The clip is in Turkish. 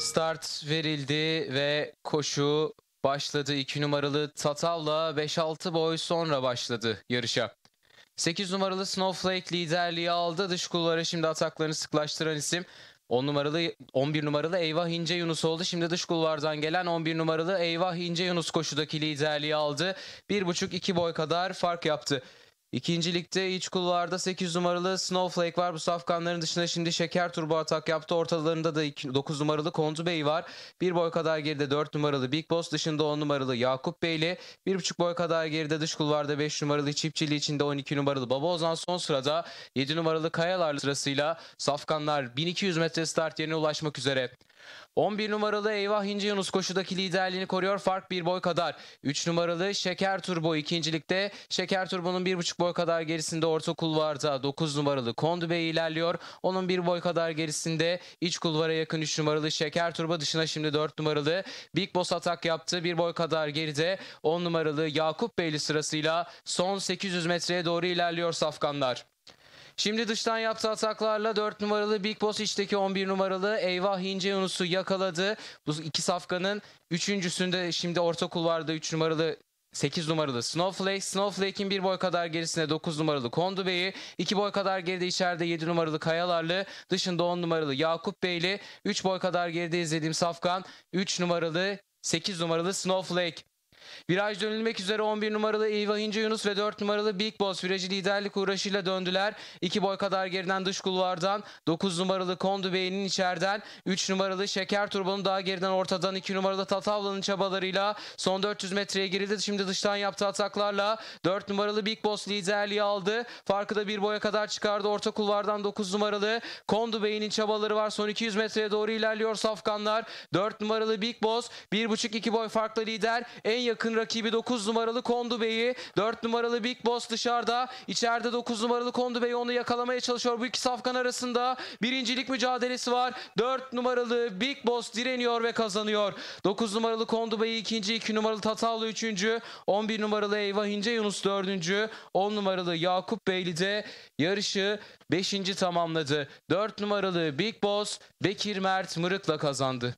Start verildi ve koşu başladı. 2 numaralı Tatavla 5-6 boy sonra başladı yarışa. 8 numaralı Snowflake liderliği aldı. Dış kulvara şimdi ataklarını sıklaştıran isim. 10 numaralı 11 numaralı Eyvah İnce Yunus oldu. Şimdi dış kulvardan gelen 11 numaralı Eyvah İnce Yunus koşudaki liderliği aldı. 1,5-2 boy kadar fark yaptı. İkincilikte iç kulvarda 8 numaralı Snowflake var. Bu safkanların dışında şimdi Şeker Turbo atak yaptı. Ortalarında da 9 numaralı Kontu Bey var. Bir boy kadar geride 4 numaralı Big Boss dışında 10 numaralı Yakup Beyli. Bir buçuk boy kadar geride dış kulvarda 5 numaralı Çiftçili içinde 12 numaralı Baba Ozan son sırada 7 numaralı Kayalar sırasıyla safkanlar 1200 metre start yerine ulaşmak üzere. 11 numaralı Eyvah İnci Yunus koşudaki liderliğini koruyor fark bir boy kadar. 3 numaralı Şeker Turbo ikincilikte. Şeker Turbo'nun 1,5 boy kadar gerisinde orta kulvarda 9 numaralı Kondu Bey ilerliyor. Onun 1 boy kadar gerisinde iç kulvara yakın 3 numaralı Şeker Turbo dışına şimdi 4 numaralı Big Boss atak yaptı. 1 boy kadar geride 10 numaralı Yakup Beyli sırasıyla son 800 metreye doğru ilerliyor safkanlar. Şimdi dıştan yaptığı ataklarla 4 numaralı Big Boss içteki 11 numaralı Eyvah İnce Yunus'u yakaladı. Bu iki safkanın üçüncüsünde şimdi orta kulvarda 3 numaralı 8 numaralı Snowflake. Snowflake'in bir boy kadar gerisine 9 numaralı Kondu Bey'i. 2 boy kadar geride içeride 7 numaralı Kayalarlı. Dışında 10 numaralı Yakup Beyli. 3 boy kadar geride izlediğim Safkan. 3 numaralı 8 numaralı Snowflake. Viraj dönülmek üzere 11 numaralı İvahinci Yunus ve 4 numaralı Big Boss virajı liderlik uğraşıyla döndüler. 2 boy kadar geriden dış kulvardan 9 numaralı Kondu Bey'in içeriden 3 numaralı Şeker Turban'ın daha geriden ortadan 2 numaralı Tatavla'nın çabalarıyla son 400 metreye girildi. Şimdi dıştan yaptığı ataklarla 4 numaralı Big Boss liderliği aldı. Farkı da 1 boya kadar çıkardı. Orta kulvardan 9 numaralı Kondu Bey'in çabaları var. Son 200 metreye doğru ilerliyor Safkanlar. 4 numaralı Big Boss 1.5-2 boy farklı lider. En yakın rakibi 9 numaralı Kondu Bey'i. 4 numaralı Big Boss dışarıda. İçeride 9 numaralı Kondu Bey onu yakalamaya çalışıyor. Bu iki safkan arasında birincilik mücadelesi var. 4 numaralı Big Boss direniyor ve kazanıyor. 9 numaralı Kondu Bey ikinci, 2 numaralı Tatavlı üçüncü, 11 numaralı Eyvah İnce Yunus dördüncü, 10 numaralı Yakup Beyli de yarışı 5. tamamladı. 4 numaralı Big Boss Bekir Mert Mırık'la kazandı.